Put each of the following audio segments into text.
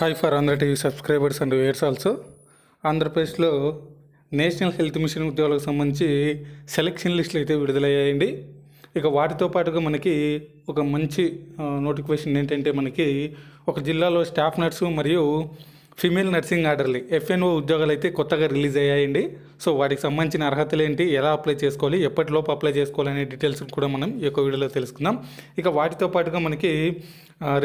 high for Andhra TV subscribers and వేర్స్ also ఆంధ్రప్రదేశ్లో national health mission ఉద్యోగాలకు సంబంధించి సెలక్షన్ లిస్టులు అయితే విడుదలయ్యాయండి ఇక వాటితో పాటుగా మనకి ఒక మంచి నోటిఫికేషన్ ఏంటంటే మనకి ఒక జిల్లాలో స్టాఫ్ నర్సు మరియు ఫిమేల్ నర్సింగ్ ఆర్డర్లు ఎఫ్ఎన్ఓ ఉద్యోగాలు అయితే కొత్తగా రిలీజ్ అయ్యాయండి సో వాటికి సంబంధించిన అర్హతలు ఏంటి ఎలా అప్లై చేసుకోవాలి ఎప్పటిలోపు అప్లై చేసుకోవాలనే డీటెయిల్స్ కూడా మనం ఈ యొక్క వీడియోలో తెలుసుకుందాం ఇక వాటితో పాటుగా మనకి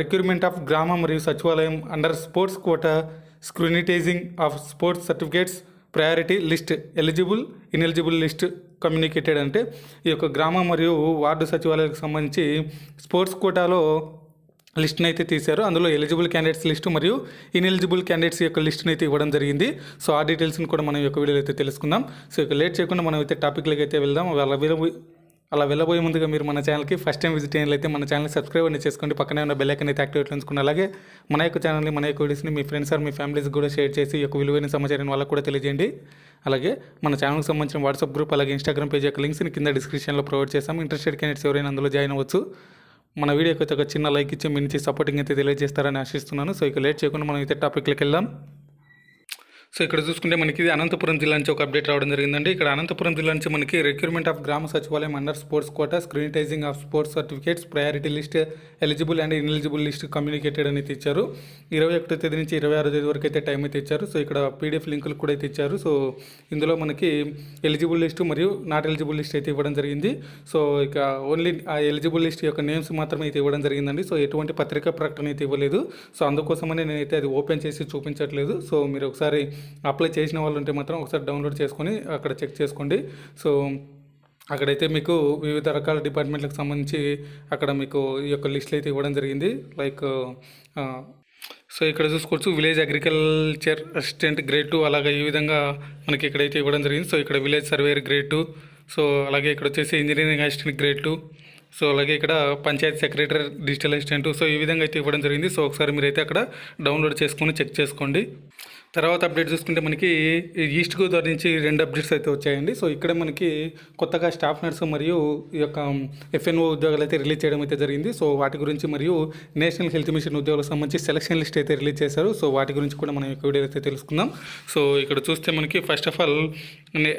రిక్రూట్మెంట్ ఆఫ్ గ్రామ మరియు సచివాలయం under sports quota scrutinizing of sports certificates priority list eligible ineligible list communicated అంటే ఈ యొక్క గ్రామ మరియు వార్డు సచివాలయాలకు సంబంధించి స్పోర్ట్స్ కోటాలో లిస్ట్ని అయితే తీశారు అందులో ఎలిజిబుల్ క్యాండిడేట్స్ లిస్టు మరియు ఇన్ఎలిజిబుల్ క్యాండిడేట్స్ యొక్క లిస్ట్ని అయితే ఇవ్వడం జరిగింది సో ఆ డీటెయిల్స్ని కూడా మనం యొక్క వీడియోలో అయితే తెలుసుకుందాం సో ఇక లేట్ చేయకుండా మనం అయితే టాపిక్లకి అయితే వెళ్దాం వాళ్ళ అలా వెళ్ళబోయే ముందుగా మీరు మన ఛానల్కి ఫస్ట్ టైం విజిట్ అయినట్లయితే మన ఛానల్ సబ్స్క్రైబ్ అనేది చేసుకోండి పక్కనే ఉన్న బెల్లైకన్ అయితే యాక్టివేట్ ఉంచుకుని అలాగే మన యొక్క ఛానల్ని మన యొక్క వీడియోస్ని మీ ఫ్రెండ్స్ ఆర్ మీ ఫ్యామిలీస్ కూడా షేర్ చేసి యొక్క విలువైన సమాచారం వాళ్ళకు కూడా తెలియజేయండి అలాగే మన ఛానల్కి సంబంధించిన వాట్సాప్ గ్రూప్ అలాగే ఇన్స్టాగ్రామ్ పేజ్ యొక్క లింక్స్ని కింద డిస్క్రిప్షన్లో ప్రొవైడ్ చేస్తాం ఇంట్రెస్టెడ్ క్యాండిడేట్స్ ఎవరైనా అందులో జాయిన్ అవ్వచ్చు మన వీడియోకి అయితే ఒక చిన్న లైక్ ఇచ్చి మించి సపోర్టింగ్ అయితే తెలియజేస్తారని ఆశిస్తున్నాను సో ఇక లేట్ చేయకుండా మనం అయితే టాపిక్లకి వెళ్దాం సో ఇక్కడ చూసుకుంటే మనకి అనంతపురం జిల్లా నుంచి ఒక అప్డేట్ రావడం జరిగిందండి ఇక్కడ అనంతపురం జిల్లా నుంచి మనకి రిక్రూట్మెంట్ ఆఫ్ గ్రామ సచివాలయం under sports quota scrutinizing of sports certificates priority list eligible and ineligible list communicated అనేది ఇచ్చారు ఇరవై ఒకటో తేదీ నుంచి ఇరవై ఆరో తేదీ వరకు అయితే టైం అయితే ఇచ్చారు సో ఇక్కడ పీడిఎఫ్ లింకులు కూడా అయితే ఇచ్చారు సో ఇందులో మనకి ఎలిజిబుల్ లిస్టు మరియు నాట్ ఎలిజిబుల్ లిస్ట్ అయితే ఇవ్వడం జరిగింది సో ఇక ఓన్లీ ఆ ఎలిజిబుల్ లిస్ట్ యొక్క నేమ్స్ మాత్రమే అయితే ఇవ్వడం జరిగిందండి సో ఎటువంటి పత్రికా ప్రకటన అయితే ఇవ్వలేదు సో అందుకోసమనే నేనైతే అది ఓపెన్ చేసి చూపించట్లేదు సో మీరు ఒకసారి అప్లై చేసిన వాళ్ళు ఉంటే మాత్రం ఒకసారి డౌన్లోడ్ చేసుకొని అక్కడ చెక్ చేసుకోండి సో అక్కడైతే మీకు వివిధ రకాల డిపార్ట్మెంట్లకు సంబంధించి అక్కడ మీకు ఈ యొక్క లిస్టులు అయితే ఇవ్వడం జరిగింది లైక్ సో ఇక్కడ చూసుకోవచ్చు village agriculture assistant grade two అలాగే ఈ విధంగా మనకి ఇక్కడైతే ఇవ్వడం జరిగింది సో ఇక్కడ village surveyor grade two so అలాగే ఇక్కడ వచ్చేసి engineering assistant grade two so అలాగే ఇక్కడ panchayat secretary digital assistant so ఈ విధంగా అయితే ఇవ్వడం జరిగింది సో ఒకసారి మీరైతే అక్కడ డౌన్లోడ్ చేసుకొని చెక్ చేసుకోండి తర్వాత అప్డేట్ చూసుకుంటే మనకి ఈస్ట్ గోదావరి నుంచి రెండు అప్డేట్స్ అయితే వచ్చాయండి సో ఇక్కడ మనకి కొత్తగా స్టాఫ్ నర్సు మరియు ఈ యొక్క ఎఫ్ఎన్ఓ ఉద్యోగాలు అయితే రిలీజ్ చేయడం అయితే జరిగింది సో వాటి గురించి మరియు నేషనల్ హెల్త్ మిషన్ ఉద్యోగాలకు సంబంధించి సెలక్షన్ లిస్ట్ అయితే రిలీజ్ చేశారు సో వాటి గురించి కూడా మనం ఈ వీడియో అయితే తెలుసుకుందాం సో ఇక్కడ చూస్తే మనకి ఫస్ట్ ఆఫ్ ఆల్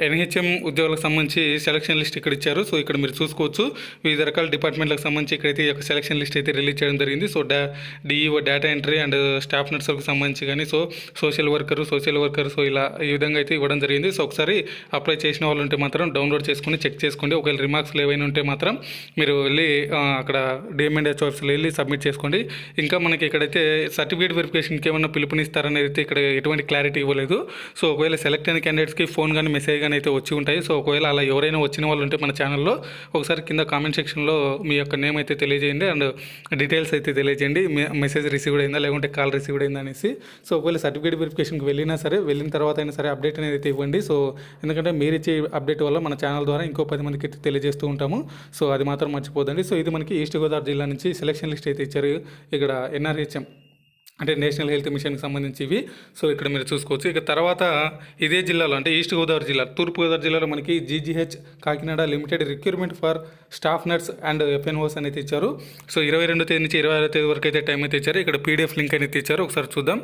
ఎన్హెచ్ఎం ఉద్యోగాలకు సంబంధించి సెలక్షన్ లిస్ట్ ఇక్కడ ఇచ్చారు సో ఇక్కడ మీరు చూసుకోవచ్చు వివిధ రకాల డిపార్ట్మెంట్లకు సంబంధించి ఇక్కడైతే ఈ యొక్క సెలక్షన్ లిస్ట్ అయితే రిలీజ్ చేయడం జరిగింది సో డా DEO data entry and staff నర్సులకు సంబంధించి కానీ so social work worker social worker so ఇలా ఈ విధంగా అయితే ఇవ్వడం జరిగింది సో ఒకసారి అప్లై చేసిన వాళ్ళు ఉంటే మాత్రం డౌన్లోడ్ చేసుకుని చెక్ చేసుకోండి ఒకవేళ రిమార్క్స్ ఏవైనా ఉంటే మాత్రం మీరు వెళ్ళి అక్కడ డిఎంఎండ్హెచ్ వెబ్సైట్లో వెళ్ళి సబ్మిట్ చేసుకోండి ఇంకా మనకి ఇక్కడైతే సర్టిఫికేట్ వెరిఫికేషన్కి ఏమైనా పిలుపునిస్తారనేది అయితే ఇక్కడ ఎటువంటి క్లారిటీ ఇవ్వలేదు సో ఒకవేళ సెలెక్ట్ అయిన క్యాండిడేట్స్కి ఫోన్ కానీ మెసేజ్ కానీ అయితే వచ్చి ఉంటాయి సో ఒకవేళ అలా ఎవరైనా వచ్చిన వాళ్ళు ఉంటే మన ఛానల్లో ఒకసారి కింద కామెంట్ సెక్షన్లో మీ యొక్క నేమ్ అయితే తెలియజేయండి అండ్ డీటెయిల్స్ అయితే తెలియజేయండి మెసేజ్ రిసీవ్ అయిందా లేకుంటే కాల్ రిసీవ్ అయిందా అనేసి సో ఒకవేళ సర్టిఫికేట్ వెరిఫికేషన్ నోటిఫికేషన్కి వెళ్ళినా సరే వెళ్ళిన తర్వాత అయినా సరే అప్డేట్ అనేది అయితే ఇవ్వండి సో ఎందుకంటే మీరు ఇచ్చే అప్డేట్ వల్ల మన ఛానల్ ద్వారా ఇంకో పది మందికి అయితే తెలియజేస్తూ ఉంటాము సో అది మాత్రం మర్చిపోదండి సో ఇది మనకి ఈస్ట్ గోదావరి జిల్లా నుంచి సెలక్షన్ లిస్ట్ అయితే ఇచ్చారు ఇక్కడ ఎన్ఆర్హెచ్ఎం అంటే నేషనల్ హెల్త్ మిషన్కి సంబంధించి ఇవి సో ఇక్కడ మీరు చూసుకోవచ్చు ఇక తర్వాత ఇదే జిల్లాలో అంటే ఈస్ట్ గోదావరి జిల్లా తూర్పు గోదావరి జిల్లాలో మనకి GGH Kakinada limited recruitment for staff nurse and FNOs అనేది ఇచ్చారు సో ఇరవై రెండో తేదీ నుంచి ఇరవై ఆరో తేదీ వరకు అయితే టైం అయితే ఇచ్చారు ఇక్కడ పీడిఎఫ్ లింక్ అనేది ఇచ్చారు ఒకసారి చూద్దాం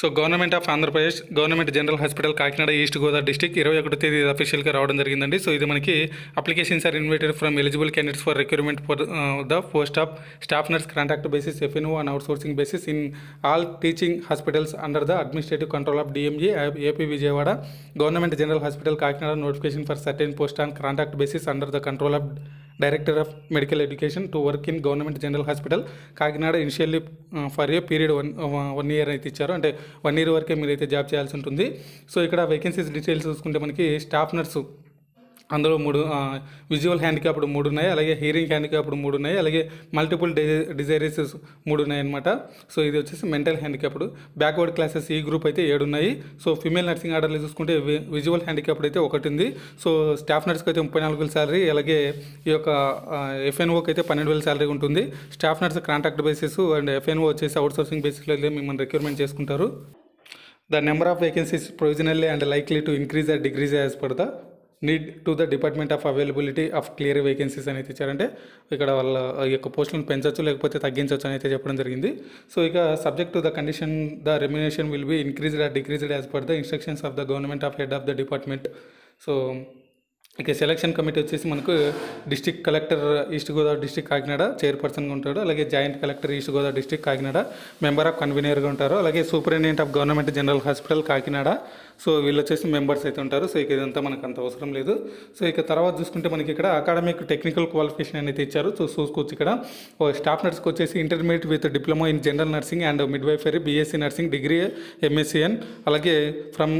so government of Andhra Pradesh government general hospital Kakinada east Godavari district ఇరవై ఒకటో తేదీ అఫీషియల్గా రావడం జరిగిందండి సో ఇది మనకి applications are invited from eligible candidates for recruitment for the post of staff nurse contract basis FNO and outsourcing basis in all teaching hospitals under the administrative control of DMG AP Vijayawada government general hospital Kakinada notification for certain post on contract basis under the control of director of medical education to work in government general hospital Kakinada initially for a period one one year అయితే ఇచ్చారు అంటే one year వరకే మీరైతే job చేయాల్సి ఉంటుంది so ఇక్కడ vacancies details చూసుకుంటే మనకి స్టాఫ్ నర్సు అందులో మూడు విజువల్ హ్యాండిక్యాప్డ్ మూడు ఉన్నాయి అలాగే హీరింగ్ హ్యాండిక్యాప్డ్ మూడు ఉన్నాయి అలాగే మల్టిపుల్ డిజైరెసెస్ మూడు ఉన్నాయి అనమాట సో ఇది వచ్చేసి మెంటల్ హ్యాండిక్యాప్డ్ బ్యాక్వర్డ్ క్లాసెస్ ఈ గ్రూప్ అయితే ఏడు ఉన్నాయి సో ఫిమేల్ నర్సింగ్ ఆర్డర్లు చూసుకుంటే విజువల్ హ్యాండిక్యాప్డ్ అయితే ఒకటి ఉంది సో స్టాఫ్ నర్స్కి అయితే ముప్పై నాలుగు వేల శాలరీ అలాగే ఈ యొక్క ఎఫ్ఎన్ఓకి అయితే పన్నెండు వేల శాలరీ ఉంటుంది staff nurse contract basis and FNO వచ్చేసి సోర్సింగ్ బేసిస్లో మిమ్మల్ని రిక్రూట్మెంట్ చేసుకుంటారు the number of vacancies provisionally and likely to increase or decrease as per the need to the department of availability of clear vacancies అని అయితే ఇచ్చారంటే ఇక్కడ వాళ్ళ ఈ యొక్క పోస్టులను పెంచవచ్చు లేకపోతే తగ్గించవచ్చు అని అయితే చెప్పడం జరిగింది సో ఇక subject to the condition the remuneration will be increased or decreased as per the instructions of the government of head of the department so ఇక సెలక్షన్ కమిటీ వచ్చేసి మనకు district collector east Godavari district Kakinada చైర్పర్సన్గా ఉంటాడు అలాగే joint collector east Godavari district Kakinada member of కన్వీనర్గా ఉంటారు అలాగే superintendent of government general hospital Kakinada so వీళ్ళు వచ్చేసి మెంబర్స్ అయితే ఉంటారు సో ఇక ఇదంతా మనకు అంత అవసరం లేదు సో ఇక తర్వాత చూసుకుంటే మనకి ఇక్కడ అకాడమిక్ టెక్నికల్ క్వాలిఫికేషన్ అనేది ఇచ్చారు సో చూసుకోవచ్చు ఇక్కడ స్టాఫ్ నర్స్కి వచ్చేసి intermediate with diploma in general nursing and వైఫరీ బీఎస్సీ నర్సింగ్ డిగ్రీ ఎంఎస్సీఎన్ అలాగే from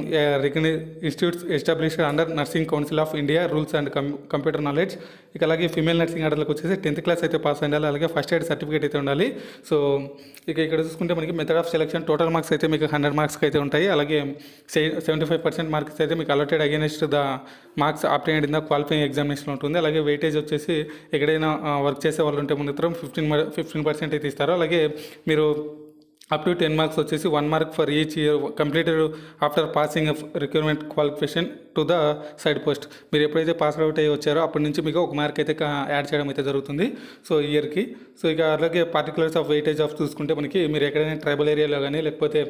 recognize institutes established under nursing council of India rules and computer knowledge ఇక అలాగే ఫీమేల్ నర్సింగ్ ఆర్డర్లకు వచ్చేసి టెన్త్ క్లాస్ అయితే పాస్ అయ్యాలి అలాగే ఫస్ట్ ఎయిడ్ సర్టిఫికేట్ అయితే ఉండాలి సో ఇక ఇక్కడ చూసుకుంటే మనకి method of selection total marks అయితే మీకు హండ్రెడ్ మార్క్స్కి అయితే ఉంటాయి అలాగే సెవెంటీ ఫైవ్ పర్సెంట్ మార్క్స్ అయితే మీకు allotted against the marks obtained in the qualifying examination ఉంటుంది అలాగే వెయిటేజ్ వచ్చేసి ఎక్కడైనా వర్క్ చేసే వాళ్ళు ఉంటే ముందు ఫిఫ్టీన్ ఫిఫ్టీన్ పర్సెంట్ అయితే ఇస్తారు అలాగే మీరు అప్ టు టెన్ మార్క్స్ వచ్చేసి one mark for each year completed after passing of recruitment qualification to the side post మీరు ఎప్పుడైతే పాస్ అవుట్ అయ్యి వచ్చారో అప్పటి నుంచి మీకు ఒక మార్క్ అయితే యాడ్ చేయడం అయితే జరుగుతుంది సో ఇయర్కి సో ఇక అలాగే పార్టికులర్స్ ఆఫ్ వెయిటేజ్ ఆఫ్ చూసుకుంటే మనకి మీరు ఎక్కడైనా ట్రైబల్ ఏరియాలో కానీ లేకపోతే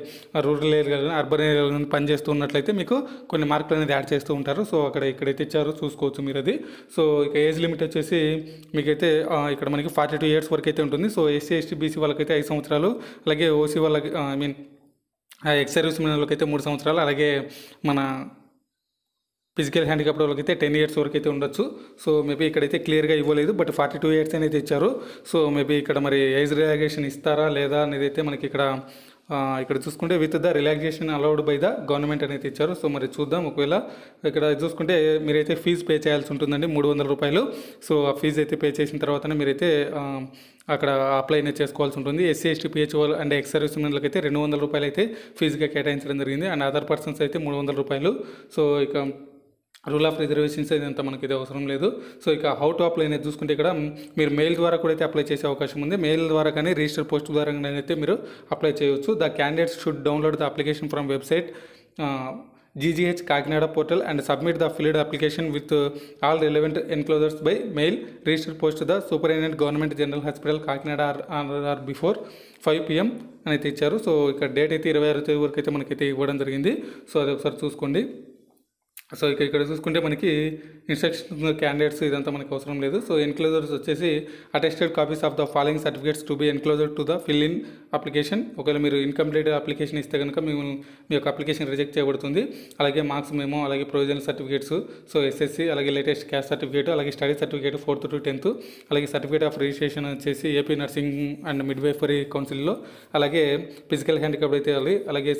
రూరల్ ఏరియాలో కానీ అర్బన్ ఏరియాలో కానీ పనిచేస్తూ ఉన్నట్లయితే మీకు కొన్ని మార్కులు అనేది యాడ్ చేస్తూ ఉంటారు సో అక్కడ ఇక్కడైతే ఇచ్చారో చూసుకోవచ్చు మీరు అది సో ఇక ఏజ్ లిమిట్ వచ్చేసి మీకైతే ఇక్కడ మనకి ఫార్టీ టూ ఇయర్స్ వరకు అయితే ఉంటుంది సో ఎస్సీ ఎస్టీ బీసీ వాళ్ళకైతే ఐదు సంవత్సరాలు అలాగే ఓసీ వాళ్ళకి ఐ మీన్ ఎక్స్ సర్వీస్ మెన్లోకి అయితే మూడు సంవత్సరాలు అలాగే మన ఫిజికల్ వాళ్ళకి అయితే టెన్ ఇయర్స్ వరకు అయితే ఉండొచ్చు సో మేబీ ఇక్కడైతే క్లియర్గా ఇవ్వలేదు బట్ ఫార్టీ టూ ఇయర్స్ అనేది ఇచ్చారు సో మేబీ ఇక్కడ మరి ఏజ్ రిలాక్సేషన్ ఇస్తారా లేదా అనేది అయితే మనకి ఇక్కడ ఇక్కడ చూసుకుంటే with the relaxation allowed by the government అనేది ఇచ్చారు సో మరి చూద్దాం ఒకవేళ ఇక్కడ చూసుకుంటే మీరైతే ఫీజు పే చేయాల్సి ఉంటుందండి మూడు వందల రూపాయలు సో ఆ ఫీజు అయితే పే చేసిన తర్వాతనే మీరైతే అక్కడ అప్లై అనేది చేసుకోవాల్సి ఉంటుంది ఎస్సీ ఎస్టీ పిహెచ్ఓల్ అండ్ ఎక్స్ సర్వీస్ మెన్లకు అయితే రెండు వందల రూపాయలు అయితే ఫీజుగా కేటాయించడం జరిగింది అండ్ అదర్ పర్సన్స్ అయితే మూడు వందల రూపాయలు సో ఇక రూల్ ఆఫ్ రిజర్వేషన్స్ ఇదంతా మనకి ఇది అవసరం లేదు సో ఇక హౌ టు అప్లై అనేది చూసుకుంటే ఇక్కడ మీరు మెయిల్ ద్వారా కూడా అయితే అప్లై చేసే అవకాశం ఉంది మెయిల్ ద్వారా కానీ రిజిస్టర్ పోస్ట్ ద్వారా కానీ అయితే మీరు అప్లై చేయవచ్చు the candidates should download the application from website GGH Kakinada portal and submit the filled application with all relevant enclosures by mail register post the superintendent government general hospital Kakinada or before five PM అని అయితే ఇచ్చారు so ఇక్కడ date అయితే ఇరవై ఆరు తేదీ వరకు అయితే మనకైతే ఇవ్వడం జరిగింది సో అది ఒకసారి చూసుకోండి సో ఇక ఇక్కడ చూసుకుంటే మనకి ఇన్స్ట్రక్షన్ క్యాండిడేట్స్ ఇదంతా మనకి అవసరం లేదు సో ఎన్క్లోజర్స్ వచ్చేసి attested copies of the following certificates to be enclosure to the fill in application ఒకవేళ మీరు ఇన్కంప్లీట్ అప్లికేషన్ ఇస్తే కనుక మేము మీ యొక్క అప్లికేషన్ రిజెక్ట్ చేయబడుతుంది అలాగే మార్క్స్ మేము అలాగే ప్రొవిజనల్ సర్టిఫికేట్స్ సో ఎస్ఎస్సి అలాగే లేటెస్ట్ క్యాస్ట్ సర్టిఫికేట్ అలాగే study certificate fourth to tenth అలాగే సర్టిఫికేట్ ఆఫ్ రిజిస్ట్రేషన్ వచ్చేసి AP nursing and midwifery కౌన్సిల్లో అలాగే ఫిజికల్ హ్యాండిక్యాప్ అయితే అలాగే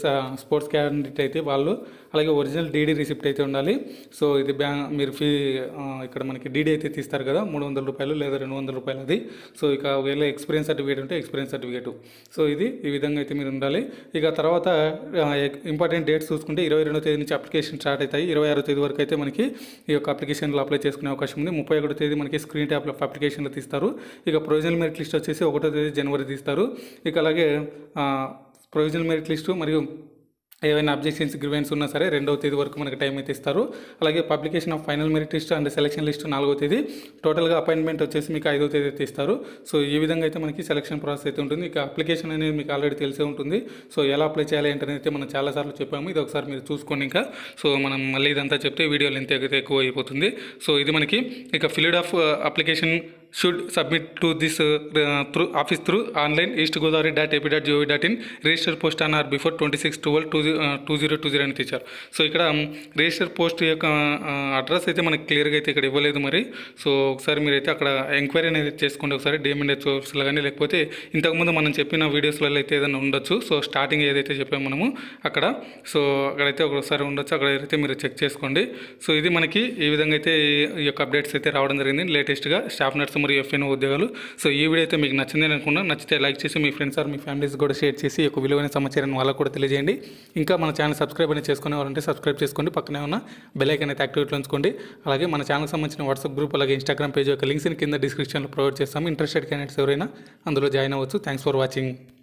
స్పోర్ట్స్ క్యాండిడేట్ అయితే వాళ్ళు అలాగే ఒరిజినల్ డీడీ రిసిప్ట్ అయితే ఉండాలి ఉండాలి సో ఇది బ్యాంక్ మీరు ఫీ ఇక్కడ మనకి డీడీ అయితే తీస్తారు కదా మూడు వందల రూపాయలు లేదా రెండు వందల రూపాయలు అది సో ఇక ఒకవేళ ఎక్స్పీరియన్స్ సర్టిఫికేట్ ఉంటే ఎక్స్పీరియన్స్ సర్టిఫికేట్ సో ఇది ఈ విధంగా అయితే మీరు ఉండాలి ఇక తర్వాత ఇంపార్టెంట్ డేట్స్ చూసుకుంటే ఇరవై రెండో తేదీ నుంచి అప్లికేషన్ స్టార్ట్ అవుతాయి ఇరవై ఆరో తేదీ వరకు అయితే మనకి ఈ యొక్క అప్లికేషన్లో అప్లై చేసుకునే అవకాశం ఉంది ముప్పై ఒకటో తేదీ మనకి స్క్రీన్ ట్యాప్ అప్లికేషన్లో తీస్తారు ఇక ప్రొవిజనల్ మెరిట్ లిస్ట్ వచ్చేసి ఒకటో తేదీ జనవరి తీస్తారు ఇక అలాగే ప్రొవిజనల్ మెరిట్ లిస్టు మరియు ఏవైనా అబ్జెక్షన్స్ గ్రివెన్స్ ఉన్నా సరే రెండవ తేదీ వరకు మనకు టైం అయితే ఇస్తారు అలాగే publication of final merit list and selection list నాలుగవ తేదీ టోటల్గా అపాయింట్మెంట్ వచ్చేసి మీకు ఐదో తేదీ అయితే ఇస్తారు సో ఈ విధంగా అయితే మనకి సెలక్షన్ ప్రాసెస్ అయితే ఉంటుంది ఇక అప్లికేషన్ అనేది మీకు ఆల్రెడీ తెలిసే ఉంటుంది సో ఎలా అప్లై చేయాలి అంటే అయితే మనం చాలాసార్లు చెప్పాము ఇది ఒకసారి మీరు చూసుకోండి ఇంకా సో మనం మళ్ళీ ఇదంతా చెప్తే వీడియోలు ఎంత అయితే ఎక్కువ అయిపోతుంది సో ఇది మనకి ఇక filled of application should submit to this through office through online east Godavari dot AP dot GOV dot in register post on or before twenty six twelve two two zero two zero అని తెచ్చారు so ఇక్కడ register um, post యొక్క address uh, అయితే మనకి క్లియర్గా అయితే ఇక్కడ ఇవ్వలేదు మరి సో ఒకసారి మీరైతే అక్కడ ఎంక్వైరీ అనేది చేసుకోండి ఒకసారి డిఎంఎన్ వెబ్సైట్లో కానీ లేకపోతే ఇంతకుముందు మనం చెప్పిన వీడియోస్లలో అయితే ఏదైనా ఉండొచ్చు సో స్టార్టింగ్ ఏదైతే చెప్పాము మనము అక్కడ సో అక్కడైతే ఒకసారి ఉండొచ్చు అక్కడ అయితే మీరు చెక్ చేసుకోండి సో ఇది మనకి ఈ విధంగా అయితే ఈ యొక్క అప్డేట్స్ అయితే రావడం జరిగింది లేటెస్ట్గా స్టాఫ్ నర్స్ కానిస్టేబుల్స్ మరియు ఎఫ్ఎన్ఓ ఉద్యోగాలు సో ఈ వీడియో అయితే మీకు నచ్చింది అనుకున్నా నచ్చితే లైక్ చేసి మీ ఫ్రెండ్స్ ఆర్ మీ ఫ్యామిలీస్ కూడా షేర్ చేసి ఒక విలువైన సమాచారాన్ని వాళ్ళకు కూడా తెలియజేయండి ఇంకా మన ఛానల్ సబ్స్క్రైబ్ అనేది చేసుకునేవారంటే సబ్స్క్రైబ్ చేసుకోండి పక్కనే ఉన్న బెలైక్ అయితే యాక్టివేట్ ఉంచుకోండి అలాగే మన ఛానల్ సంబంధించిన వాట్సాప్ గ్రూప్ అలాగే ఇన్స్టాగ్రామ్ పేజ్ యొక్క లింక్స్ని కింద డిస్క్రిప్షన్లో ప్రొవైడ్ చేస్తాము ఇంట్రెస్టెడ్ క్యాండిడేట్స్ ఎవరైనా అందులో జాయిన్ అవ్వచ్చు థ్యాంక్స్ ఫర్ వాచింగ్